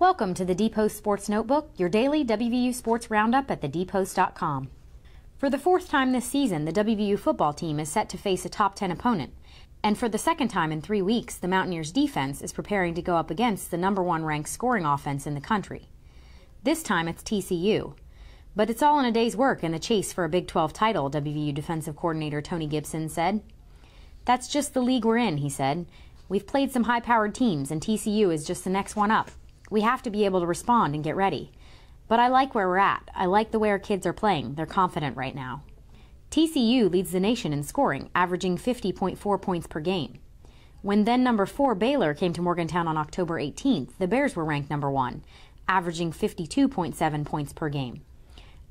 Welcome to the Depot Sports Notebook, your daily WVU sports roundup at thedepost.com. For the fourth time this season, the WVU football team is set to face a top 10 opponent. And for the second time in three weeks, the Mountaineers defense is preparing to go up against the number one ranked scoring offense in the country. This time it's TCU. But it's all in a day's work in the chase for a Big 12 title, WVU defensive coordinator Tony Gibson said. That's just the league we're in, he said. We've played some high powered teams, and TCU is just the next one up we have to be able to respond and get ready. But I like where we're at. I like the way our kids are playing. They're confident right now. TCU leads the nation in scoring, averaging 50.4 points per game. When then number four Baylor came to Morgantown on October 18th, the Bears were ranked number one, averaging 52.7 points per game.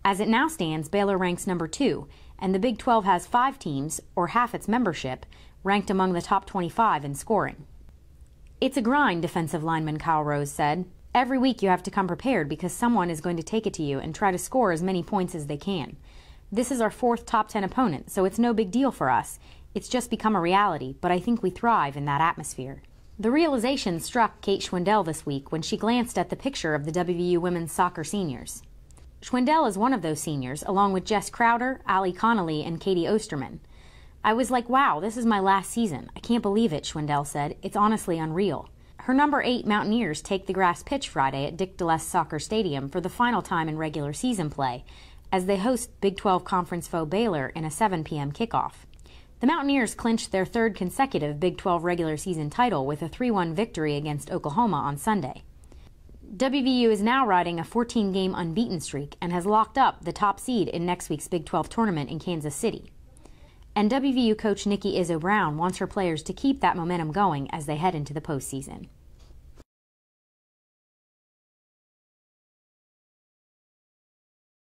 As it now stands, Baylor ranks number two, and the Big 12 has five teams, or half its membership, ranked among the top 25 in scoring. It's a grind, defensive lineman Kyle Rose said. Every week you have to come prepared because someone is going to take it to you and try to score as many points as they can. This is our fourth top 10 opponent, so it's no big deal for us. It's just become a reality, but I think we thrive in that atmosphere. The realization struck Kate Schwindel this week when she glanced at the picture of the WVU women's soccer seniors. Schwindel is one of those seniors, along with Jess Crowder, Ali Connolly, and Katie Osterman. I was like, wow, this is my last season. I can't believe it, Schwindel said. It's honestly unreal. Her number eight Mountaineers take the grass pitch Friday at Dick Deless Soccer Stadium for the final time in regular season play, as they host Big 12 conference foe Baylor in a 7 p.m. kickoff. The Mountaineers clinched their third consecutive Big 12 regular season title with a 3 1 victory against Oklahoma on Sunday. WVU is now riding a 14 game unbeaten streak and has locked up the top seed in next week's Big 12 tournament in Kansas City. And WVU coach Nikki Izzo Brown wants her players to keep that momentum going as they head into the postseason.